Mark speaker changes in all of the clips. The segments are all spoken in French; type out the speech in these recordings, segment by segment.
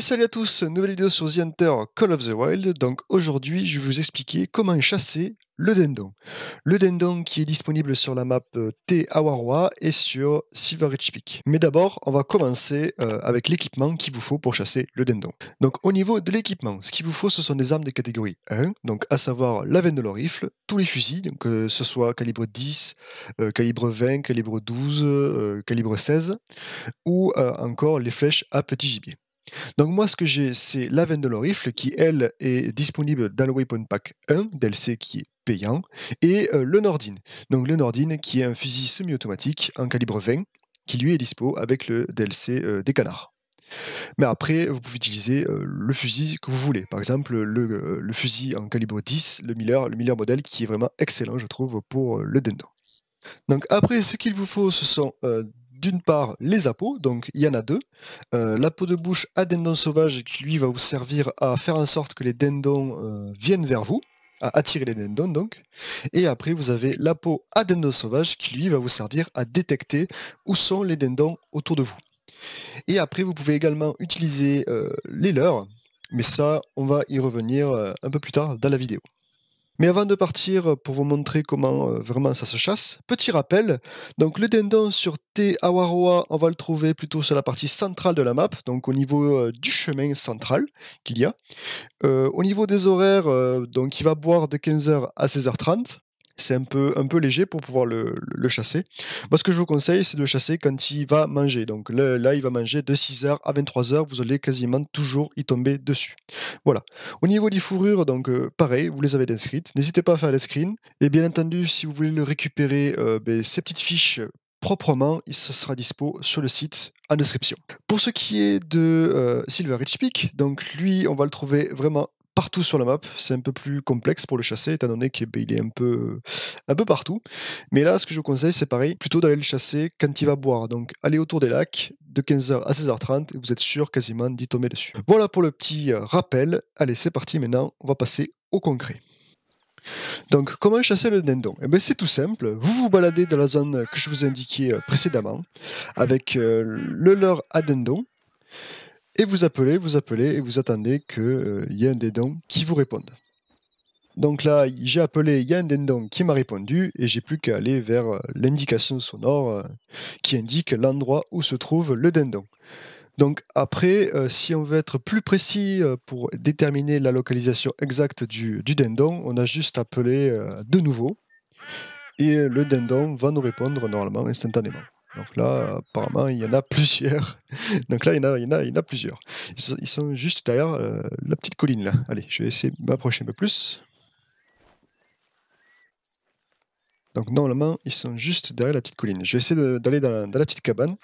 Speaker 1: salut à tous, nouvelle vidéo sur The Hunter Call of the Wild. Donc aujourd'hui, je vais vous expliquer comment chasser le Dendon. Le Dendon qui est disponible sur la map euh, T Awarwa et sur Silver Ridge Peak. Mais d'abord, on va commencer euh, avec l'équipement qu'il vous faut pour chasser le dindon. Donc au niveau de l'équipement, ce qu'il vous faut, ce sont des armes de catégorie 1, donc à savoir la veine de l'orifle, tous les fusils, euh, que ce soit calibre 10, calibre 20, calibre 12, calibre 16, ou encore les flèches à petit gibier. Donc moi, ce que j'ai, c'est la veine de l'orifle qui, elle, est disponible dans le Weapon Pack 1, DLC qui est payant, et euh, le Nordin. Donc le Nordine qui est un fusil semi-automatique en calibre 20, qui lui est dispo avec le DLC euh, des canards. Mais après, vous pouvez utiliser euh, le fusil que vous voulez. Par exemple, le, fusil en calibre 10, le Miller, le Miller modèle, qui est vraiment excellent, je trouve, pour le Dendon. Donc après, ce qu'il vous faut, ce sont d'une part les apôts, donc il y en a deux. Euh, la peau de bouche à sauvage qui lui va vous servir à faire en sorte que les dindons euh, viennent vers vous, à attirer les dindons donc. Et après vous avez peau à dindon sauvage qui lui va vous servir à détecter où sont les dindons autour de vous. Et après vous pouvez également utiliser euh, les leurs, mais ça on va y revenir un peu plus tard dans la vidéo. Mais avant de partir pour vous montrer comment euh, vraiment ça se chasse, petit rappel, donc le dindon sur Te Awaroa, on va le trouver plutôt sur la partie centrale de la map, donc au niveau euh, du chemin central qu'il y a. Euh, au niveau des horaires, donc il va boire de 15h à 16h30 c'est un peu, un peu léger pour pouvoir le, chasser. ce que je vous conseille, c'est de chasser quand il va manger. Donc là, il va manger de 6h à 23h, vous allez quasiment toujours y tomber dessus. Voilà. Au niveau des fourrures, donc euh, pareil, vous les avez inscrites. N'hésitez pas à faire les screens. Et bien entendu, si vous voulez le récupérer, euh, ben, ces petites fiches euh, proprement, il sera dispo sur le site en description. Pour ce qui est de Silver Rich Peak, donc lui, on va le trouver vraiment partout sur la map. C'est un peu plus complexe pour le chasser, étant donné qu'il est un peu, un peu partout. Mais là, ce que je vous conseille, c'est pareil, plutôt d'aller le chasser quand il va boire. Donc, allez autour des lacs de 15h à 16h30 et vous êtes sûr quasiment d'y tomber dessus. Voilà pour le petit euh, rappel. Allez, c'est parti maintenant, on va passer au concret. Donc, comment chasser le dindon eh ben, C'est tout simple. Vous vous baladez dans la zone que je vous ai indiquée euh, précédemment avec euh, le leurre à dindon. Et vous appelez, vous appelez et vous attendez qu'il euh, y ait un dindon qui vous réponde. Donc là, j'ai appelé, il y a un dindon qui m'a répondu et j'ai plus qu'à aller vers euh, l'indication sonore euh, qui indique l'endroit où se trouve le dindon. Donc après, si on veut être plus précis pour déterminer la localisation exacte du, du dindon, on a juste appelé de nouveau et le dindon va nous répondre normalement instantanément. Donc là, apparemment, il y en a plusieurs. Donc là, il y en a, plusieurs. Ils sont, juste derrière euh, la petite colline là. Allez, je vais essayer de m'approcher un peu plus. Donc normalement, ils sont juste derrière la petite colline. Je vais essayer d'aller dans, la petite cabane.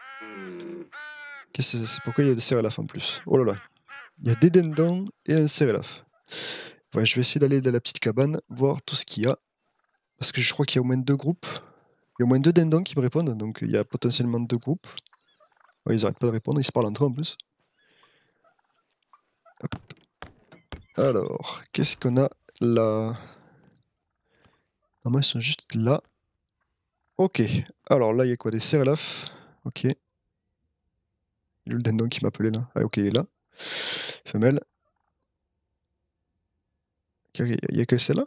Speaker 1: Qu'est-ce c'est pourquoi il y a des sérélafs en plus Oh là là. Il y a des dindons et un sérélaf. Ouais, je vais essayer d'aller dans la petite cabane, voir tout ce qu'il y a. Parce que je crois qu'il y a au moins deux groupes. Il y a au moins deux dindons qui me répondent, donc il y a potentiellement deux groupes. ils n'arrêtent pas de répondre, ils se parlent entre eux en plus. Alors, qu'est-ce qu'on a là Normalement, ils sont juste là. Ok. Alors là, il y a quoi Des serlafs Ok. Il y a le dindon qui m'appelait là. Ah, ok, il est là. Femelle. Ok, il n'y a que celle-là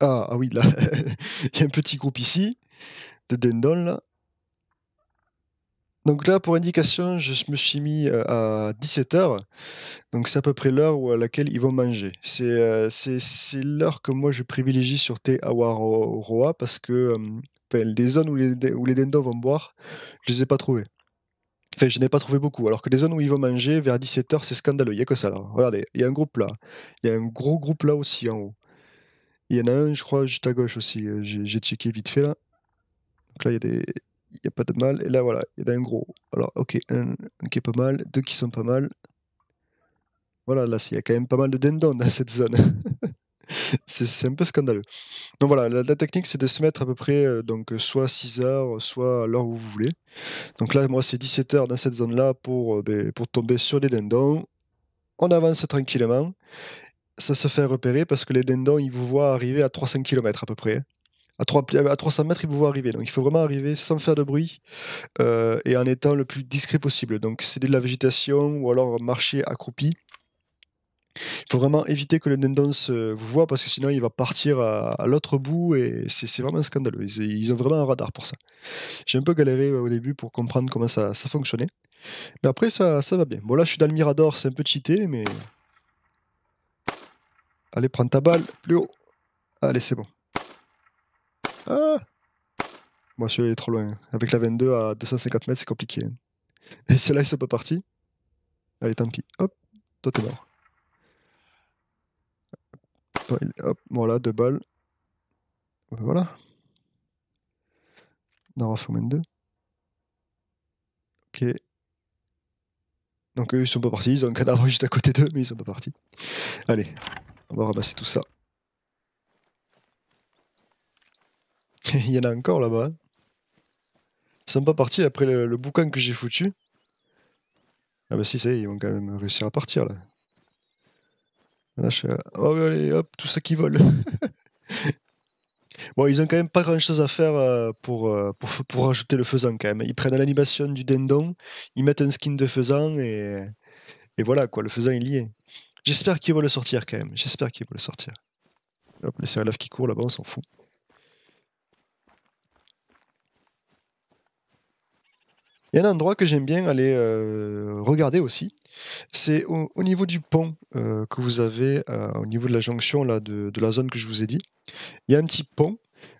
Speaker 1: ah, ah oui, là, il y a un petit groupe ici, de dendons là. Donc là, pour indication, je me suis mis euh, à 17h. Donc c'est à peu près l'heure à laquelle ils vont manger. Euh, c'est l'heure que moi je privilégie sur Te Awaroa parce que les zones où les, où vont boire, je ne les ai pas trouvées. Enfin, je n'ai pas trouvé beaucoup. Alors que les zones où ils vont manger, vers 17h, c'est scandaleux. Il n'y a que ça là. Regardez, il y a un groupe là. Il y a un gros groupe là aussi en haut. Il y en a un, je crois, juste à gauche aussi. Euh, j'ai checké vite fait là. Donc là, il y a des. n'y a pas de mal. Et là, voilà, il y a un gros. Alors, ok, un, qui est pas mal, deux qui sont pas mal. Voilà, là, il y a quand même pas mal de dindons dans cette zone. c'est un peu scandaleux. Donc voilà, la, technique, c'est de se mettre à peu près euh, donc, euh, soit 6 heures, soit l'heure où vous voulez. Donc là, moi, c'est 17 heures dans cette zone-là pour, ben, pour tomber sur les dindons. On avance tranquillement ça se fait repérer parce que les dindons, ils vous voient arriver à 300 km à peu près. À, 3, à 300 mètres, ils vous voient arriver. Donc il faut vraiment arriver sans faire de bruit euh, et en étant le plus discret possible. Donc c'est de la végétation ou alors marcher accroupi. Il faut vraiment éviter que le dindon vous voit parce que sinon il va partir à, l'autre bout et c'est vraiment scandaleux. Ils, ont vraiment un radar pour ça. J'ai un peu galéré au début pour comprendre comment ça, fonctionnait. Mais après, ça, ça va bien. Bon, là, je suis dans le Mirador, c'est un peu cheaté, mais Allez, prends ta balle. Plus haut. Allez, c'est bon. Ah Moi, celui-là, est trop loin. Avec la 22 à 250 mètres, c'est compliqué. Hein. Et celui-là, ils sont e pas partis. Allez, tant pis. Hop, toi, t'es mort. Hop, voilà, deux balles. Ben, voilà. On en deux. Ok. Donc eux, ils sont pas partis. Ils ont un cadavre juste à côté d'eux, mais ils sont pas partis. Allez, on va ramasser tout ça. Il y en a encore là-bas. Hein. Ils sont pas partis après le, boucan que j'ai foutu. Ah bah si, c'est, ils vont quand même réussir à partir là. là je... Euh, oh allez, hop, tout ça qui vole. bon, ils ont quand même pas grand chose à faire euh, pour, euh, pour, pour rajouter le faisant quand même. Ils prennent l'animation du dindon, ils mettent un skin de faisant et, voilà quoi, le faisan est lié. J'espère qu'il va le sortir quand même. J'espère qu'il vont le sortir. Hop, laisser un lave qui court là-bas, on s'en fout. Il y a un endroit que j'aime bien aller euh, regarder aussi. C'est au, niveau du pont euh, que vous avez, euh, au niveau de la jonction là, de, la zone que je vous ai dit. Il y a un petit pont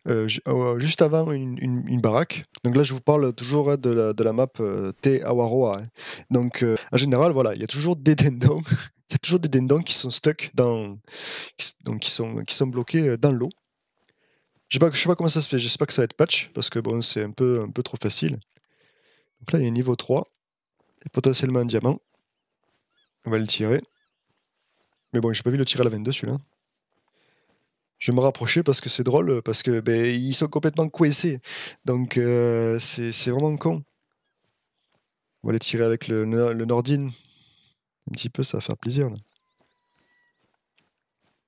Speaker 1: euh, euh, juste avant une, baraque. Donc là, je vous parle toujours hein, de, la, map T euh, Te Awaroa. Hein. Donc en général, voilà, il y a toujours des Dendons Il y a toujours des qui sont stuck dans, donc qui sont qui sont bloqués dans l'eau. Je sais pas, je sais pas comment ça se fait. J'espère que ça va être patch parce que bon, c'est un peu un peu trop facile. Donc là, il y a niveau 3 et potentiellement un diamant. On va le tirer. Mais bon, j'ai pas vu le tirer à la 22 celui-là je vais me rapprocher parce que c'est drôle, parce que ben, ils sont complètement coincés. Donc euh, c'est vraiment con. On va les tirer avec le, Nordine. Un petit peu, ça va faire plaisir.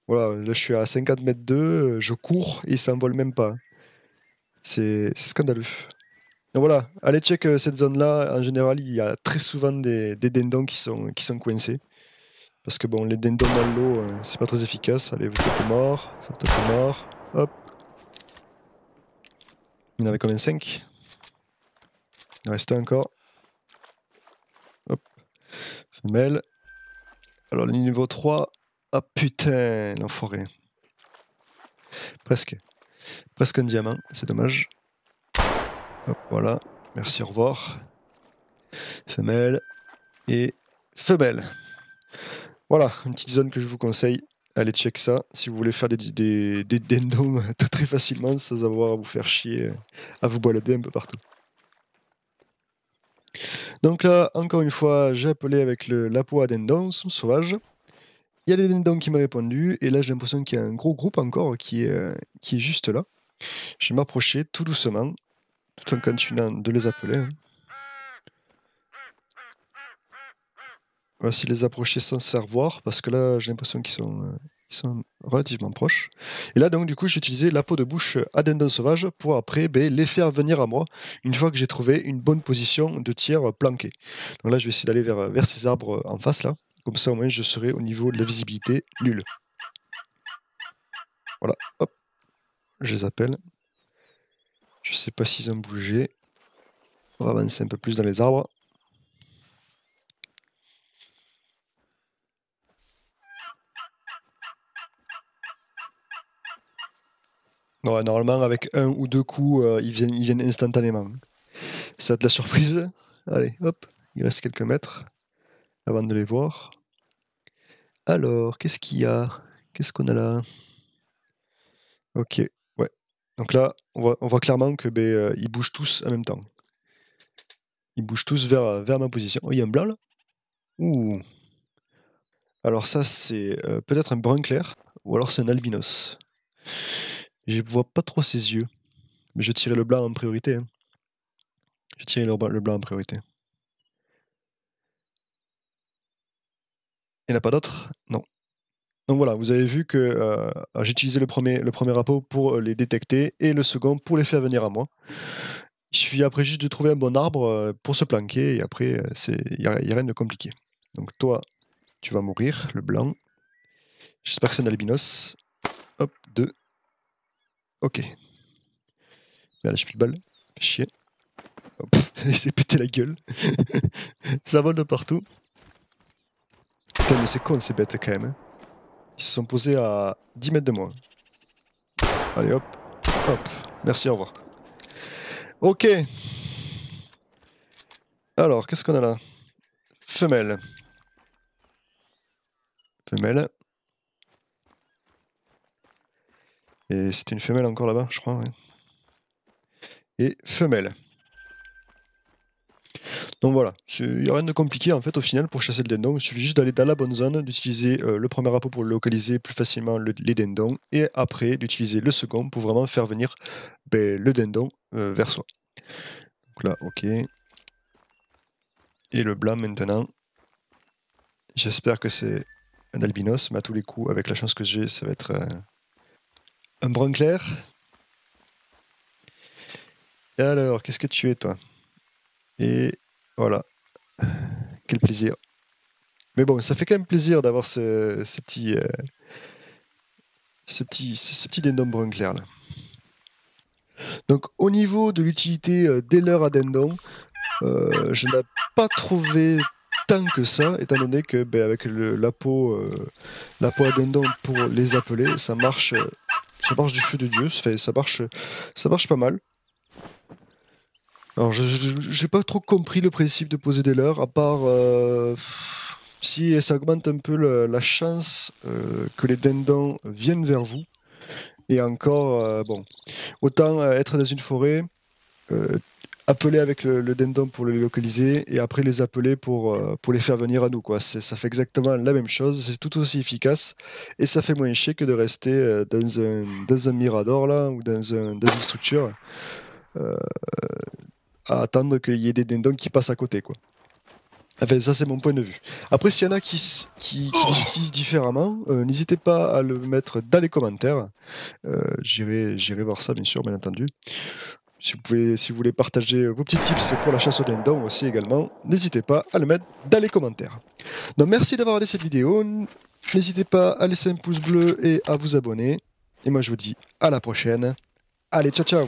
Speaker 1: Voilà, là je suis à 50 mètres 2, je cours et ne s'envolent même pas. C'est scandaleux. Donc voilà, allez check euh, cette zone-là. En général, il y a très souvent des, des dindons qui sont, qui sont coincés. Parce que bon, les dendons dans l'eau, c'est pas très efficace. Allez, vous êtes mort, ça êtes mort. Hop. Il y en avait même 5 Il en restait encore. Hop. Femelle. Alors, le niveau 3. Ah putain, l'enfoiré. Presque. Presque un diamant, c'est dommage. Hop, voilà. Merci, au revoir. Femelle. Et femelle. Voilà, une petite zone que je vous conseille. Allez, check ça. Si vous voulez faire des, des, très facilement sans avoir à vous faire chier, à vous balader un peu partout. Donc là, encore une fois, j'ai appelé avec le lapo à dendons sauvage. Il y a des dendons qui m'ont répondu, et là j'ai l'impression qu'il y a un gros groupe encore qui est, qui est juste là. Je vais m'approcher tout doucement, tout en continuant de les appeler. Hein. Voici les approcher sans se faire voir, parce que là, j'ai l'impression qu'ils sont, euh, sont relativement proches. Et là, donc, du coup, j'ai utilisé la peau de bouche dindon sauvage pour après ben, les faire venir à moi une fois que j'ai trouvé une bonne position de tir planqué. Donc là, je vais essayer d'aller vers, vers ces arbres en face, là. Comme ça, au moins, je serai au niveau de la visibilité nulle. Voilà, hop, je les appelle. Je sais pas s'ils ont bougé. On va avancer un peu plus dans les arbres. normalement, avec un ou deux coups, euh, ils, viennent, ils viennent instantanément. Ça va être la surprise. Allez, hop, il reste quelques mètres avant de les voir. Alors, qu'est-ce qu'il y a Qu'est-ce qu'on a là Ok, ouais. Donc là, on voit, clairement que ben, euh, ils bougent tous en même temps. Ils bougent tous vers, vers ma position. Oh, il y a un blanc là Ouh Alors ça, c'est euh, peut-être un brun clair, ou alors c'est un albinos. Je vois pas trop ses yeux. Mais je tirais le blanc en priorité. Hein. Je tirais le, blanc en priorité. Il n'y en a pas d'autres Non. Donc voilà, vous avez vu que euh, j'ai utilisé le premier, le premier rapport pour euh, les détecter et le second pour les faire venir à moi. Il suffit après juste de trouver un bon arbre euh, pour se planquer et après, il n'y a, a, rien de compliqué. Donc toi, tu vas mourir, le blanc. J'espère que c'est un albinos. Hop, deux. Ok. Merde j'ai plus de balle. Chier. Hop. Il s'est pété la gueule. ça vole de partout. Putain, mais c'est con ces bêtes quand même. Hein. Ils se sont posés à 10 mètres de moi. Allez hop. Hop. Merci, au revoir. Ok. Alors, qu'est-ce qu'on a là Femelle. Femelle. Et c'était une femelle encore là-bas, je crois. Et femelle. Donc voilà, il n'y a rien de compliqué en fait au final pour chasser le Dendon. Il suffit juste d'aller dans la bonne zone, d'utiliser euh, le premier appât pour localiser plus facilement les Dendons, et après d'utiliser le second pour vraiment faire venir ben, le Dendon euh, vers soi. Donc là, ok. Et le blanc maintenant. J'espère que c'est un albinos, mais à tous les coups, avec la chance que j'ai, ça va être. Euh, un brun clair. Et alors, qu'est-ce que tu es, toi Et voilà. Quel plaisir. Mais bon, ça fait quand même plaisir d'avoir ce, petit. Euh, ce petit, ce, petit brun clair là. Donc au niveau de l'utilité euh, des dès à Dendon, je n'ai pas trouvé tant que ça, étant donné que ben, avec la peau, euh, la peau Dendon pour les appeler, ça marche ça marche du feu de Dieu, ça, marche, ça marche pas mal. Alors, je n'ai pas trop compris le principe de poser des leurs, à part euh, si ça augmente un peu la, chance euh, que les dindons viennent vers vous. Et encore, euh, bon, autant être dans une forêt, appeler avec le, le, pour les localiser et après les appeler pour, euh, pour les faire venir à nous. Quoi. Ça fait exactement la même chose, c'est tout aussi efficace et ça fait moins chier que de rester euh, dans, un, un mirador là, ou dans, un, une structure euh, à attendre qu'il y ait des dindons qui passent à côté. Quoi. Enfin, ça, c'est mon point de vue. Après, s'il y en a qui, qui, différemment, n'hésitez pas à le mettre dans les commentaires. J'irai voir ça, bien sûr, bien entendu. Si vous, voulez partager euh, vos petits tips pour la chasse au dindon aussi également, n'hésitez pas à le mettre dans les commentaires. Donc merci d'avoir regardé cette vidéo. N'hésitez pas à laisser un pouce bleu et à vous abonner. Et moi je vous dis à la prochaine. Allez, ciao ciao